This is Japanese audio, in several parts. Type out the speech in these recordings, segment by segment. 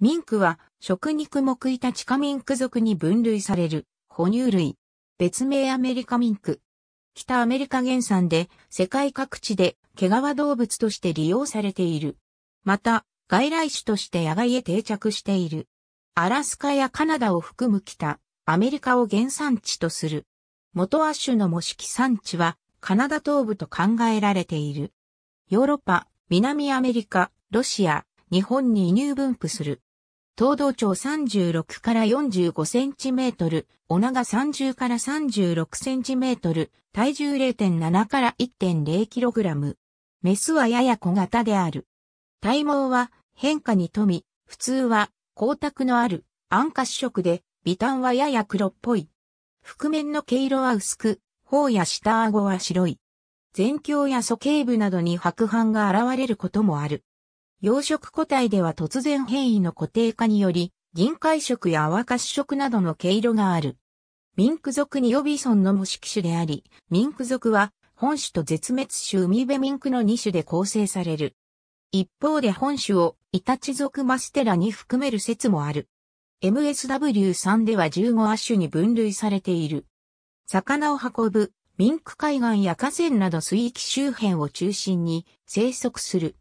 ミンクは、食肉目いたチ科ミンク属に分類される、哺乳類。別名アメリカミンク。北アメリカ原産で、世界各地で、毛皮動物として利用されている。また、外来種として野外へ定着している。アラスカやカナダを含む北、アメリカを原産地とする。元亜種の模式産地は、カナダ東部と考えられている。ヨーロッパ、南アメリカ、ロシア、日本に輸入分布する。東道長36から45センチメートル、お長30から36センチメートル、体重0.7から1.0キログラム。メスはやや小型である。体毛は変化に富み、普通は光沢のある暗褐色で、微炭はやや黒っぽい。覆面の毛色は薄く、頬や下顎は白い。前胸や鼠径部などに白斑が現れることもある。養殖個体では突然変異の固定化により、銀海色や淡褐色などの毛色がある。ミンク属に予ビソンの模式種であり、ミンク属は本種と絶滅種海辺ミンクの2種で構成される。一方で本種をイタチ属マステラに含める説もある。MSW3 では15亜種に分類されている。魚を運ぶ、ミンク海岸や河川など水域周辺を中心に生息する。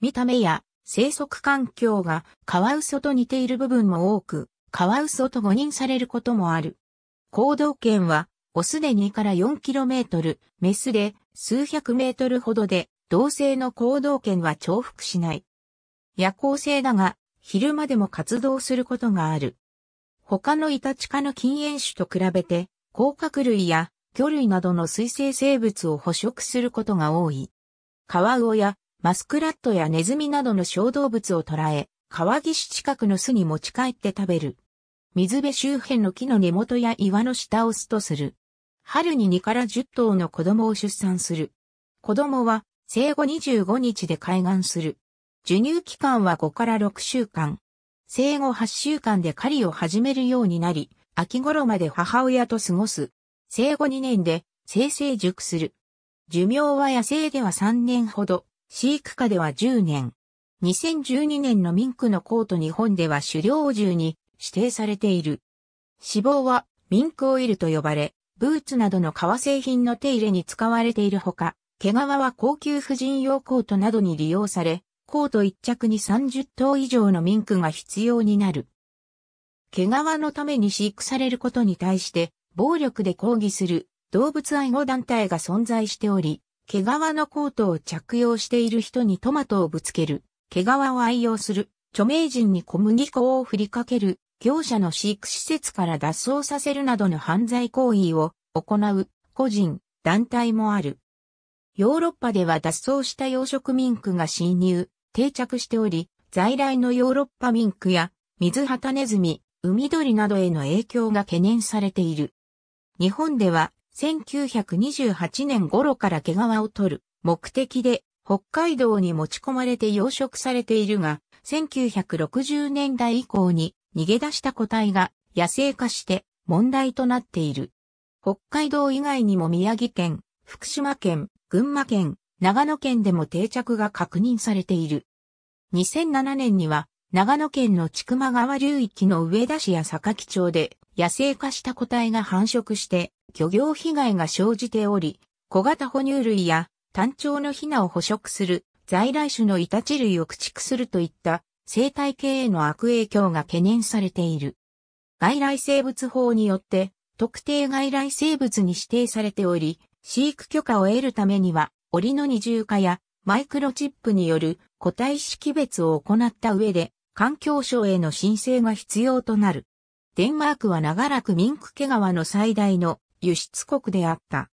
見た目や生息環境がカワウソと似ている部分も多く、カワウソと誤認されることもある。行動圏は、オスで2から 4km、メスで数百メートルほどで、同性の行動圏は重複しない。夜行性だが、昼間でも活動することがある。他のイタチ科の禁煙種と比べて、甲殻類や魚類などの水生生物を捕食することが多い。カワウオやマスクラットやネズミなどの小動物を捕らえ、川岸近くの巣に持ち帰って食べる。水辺周辺の木の根元や岩の下を巣とする。春に2から10頭の子供を出産する。子供は生後25日で海岸する。授乳期間は5から6週間。生後8週間で狩りを始めるようになり、秋頃まで母親と過ごす。生後2年で生成熟する。寿命は野生では3年ほど。飼育下では10年。2012年のミンクのコート日本では狩猟獣に指定されている。脂肪はミンクオイルと呼ばれ、ブーツなどの革製品の手入れに使われているほか、毛皮は高級婦人用コートなどに利用され、コート一着に30頭以上のミンクが必要になる。毛皮のために飼育されることに対して、暴力で抗議する動物愛護団体が存在しており、毛皮のコートを着用している人にトマトをぶつける、毛皮を愛用する、著名人に小麦粉を振りかける、業者の飼育施設から脱走させるなどの犯罪行為を行う、個人、団体もある。ヨーロッパでは脱走した養殖ミンクが侵入、定着しており、在来のヨーロッパミンクや、水ハタネズミ、海鳥などへの影響が懸念されている。日本では、1928年頃から毛皮を取る目的で北海道に持ち込まれて養殖されているが、1960年代以降に逃げ出した個体が野生化して問題となっている。北海道以外にも宮城県、福島県、群馬県、長野県でも定着が確認されている。2007年には長野県の千曲川流域の上田市や坂木町で野生化した個体が繁殖して漁業被害が生じており、小型哺乳類や単調のヒナを捕食する在来種のイタチ類を駆逐するといった生態系への悪影響が懸念されている。外来生物法によって特定外来生物に指定されており、飼育許可を得るためには、檻の二重化やマイクロチップによる個体識別を行った上で、環境省への申請が必要となる。デンマークは長らくミンクケ川の最大の輸出国であった。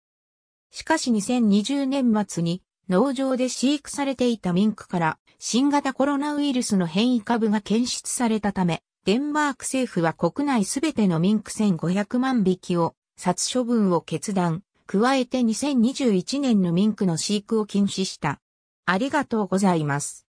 しかし2020年末に農場で飼育されていたミンクから新型コロナウイルスの変異株が検出されたため、デンマーク政府は国内すべてのミンク1500万匹を殺処分を決断、加えて2021年のミンクの飼育を禁止した。ありがとうございます。